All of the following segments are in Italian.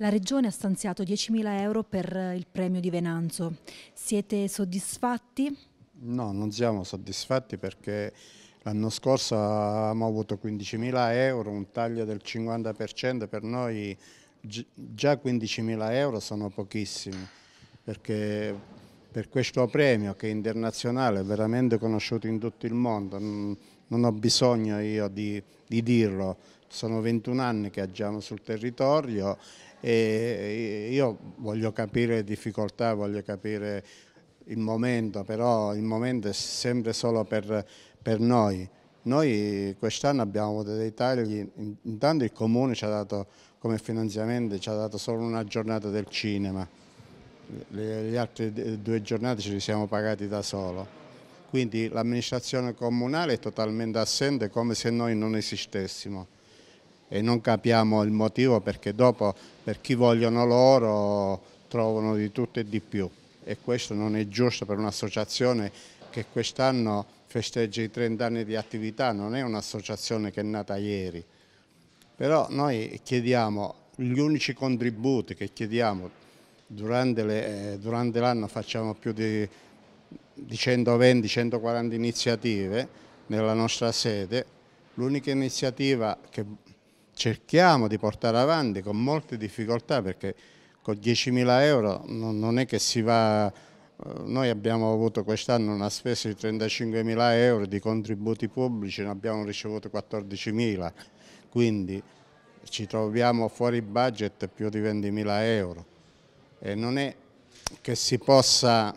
La Regione ha stanziato 10.000 euro per eh, il premio di Venanzo. Siete soddisfatti? No, non siamo soddisfatti perché l'anno scorso abbiamo avuto 15.000 euro, un taglio del 50%, per noi già 15.000 euro sono pochissimi perché per questo premio che è internazionale, è veramente conosciuto in tutto il mondo, non ho bisogno io di, di dirlo, sono 21 anni che agiamo sul territorio e io voglio capire le difficoltà, voglio capire il momento, però il momento è sempre solo per, per noi. Noi quest'anno abbiamo avuto dei tagli, intanto il Comune ci ha dato come finanziamento ci ha dato solo una giornata del cinema, le, le altre due giornate ce le siamo pagati da solo quindi l'amministrazione comunale è totalmente assente come se noi non esistessimo e non capiamo il motivo perché dopo per chi vogliono loro trovano di tutto e di più e questo non è giusto per un'associazione che quest'anno festeggia i 30 anni di attività, non è un'associazione che è nata ieri, però noi chiediamo gli unici contributi che chiediamo durante eh, l'anno facciamo più di di 120-140 iniziative nella nostra sede, l'unica iniziativa che cerchiamo di portare avanti con molte difficoltà perché con 10.000 euro non è che si va eh, noi abbiamo avuto quest'anno una spesa di 35.000 euro di contributi pubblici, ne abbiamo ricevuto 14.000, quindi ci troviamo fuori budget più di 20.000 euro e non è che si possa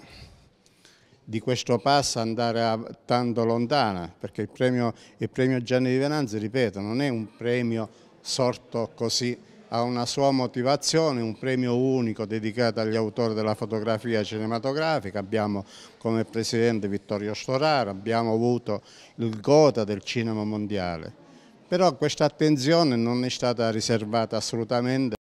di questo passo andare a, tanto lontana, perché il premio, il premio Gianni di Venanzi, ripeto, non è un premio sorto così, ha una sua motivazione, un premio unico dedicato agli autori della fotografia cinematografica, abbiamo come presidente Vittorio Storaro, abbiamo avuto il gota del cinema mondiale, però questa attenzione non è stata riservata assolutamente